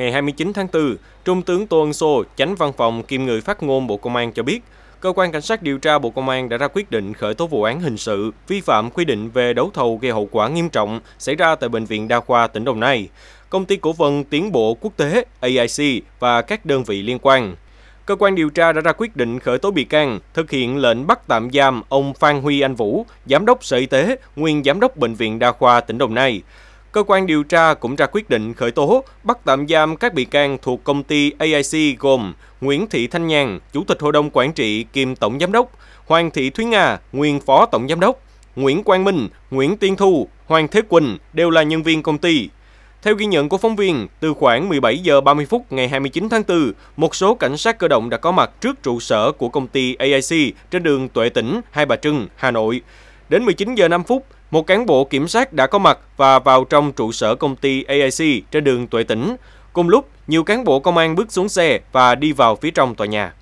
ngày 29 tháng 4, Trung tướng Tô Ân Sô, tránh văn phòng kiêm người phát ngôn Bộ Công an cho biết, Cơ quan Cảnh sát điều tra Bộ Công an đã ra quyết định khởi tố vụ án hình sự vi phạm quy định về đấu thầu gây hậu quả nghiêm trọng xảy ra tại Bệnh viện Đa khoa tỉnh Đồng Nai, Công ty Cổ phần Tiến bộ Quốc tế AIC và các đơn vị liên quan. Cơ quan điều tra đã ra quyết định khởi tố bị can, thực hiện lệnh bắt tạm giam ông Phan Huy Anh Vũ, Giám đốc Sở Y tế, nguyên Giám đốc Bệnh viện Đa khoa tỉnh Đồng Nai, cơ quan điều tra cũng ra quyết định khởi tố, bắt tạm giam các bị can thuộc công ty AIC gồm Nguyễn Thị Thanh Nhàn, Chủ tịch Hội đồng Quản trị kiêm Tổng Giám đốc, Hoàng Thị Thúy Nga, nguyên Phó Tổng Giám đốc, Nguyễn Quang Minh, Nguyễn Tiên Thu, Hoàng Thế Quỳnh đều là nhân viên công ty. Theo ghi nhận của phóng viên, từ khoảng 17 giờ 30 phút ngày 29 tháng 4, một số cảnh sát cơ động đã có mặt trước trụ sở của công ty AIC trên đường Tuệ Tỉnh, Hai Bà Trưng, Hà Nội. Đến 19 giờ 5 phút, một cán bộ kiểm sát đã có mặt và vào trong trụ sở công ty AIC trên đường Tuệ Tĩnh. Cùng lúc, nhiều cán bộ công an bước xuống xe và đi vào phía trong tòa nhà.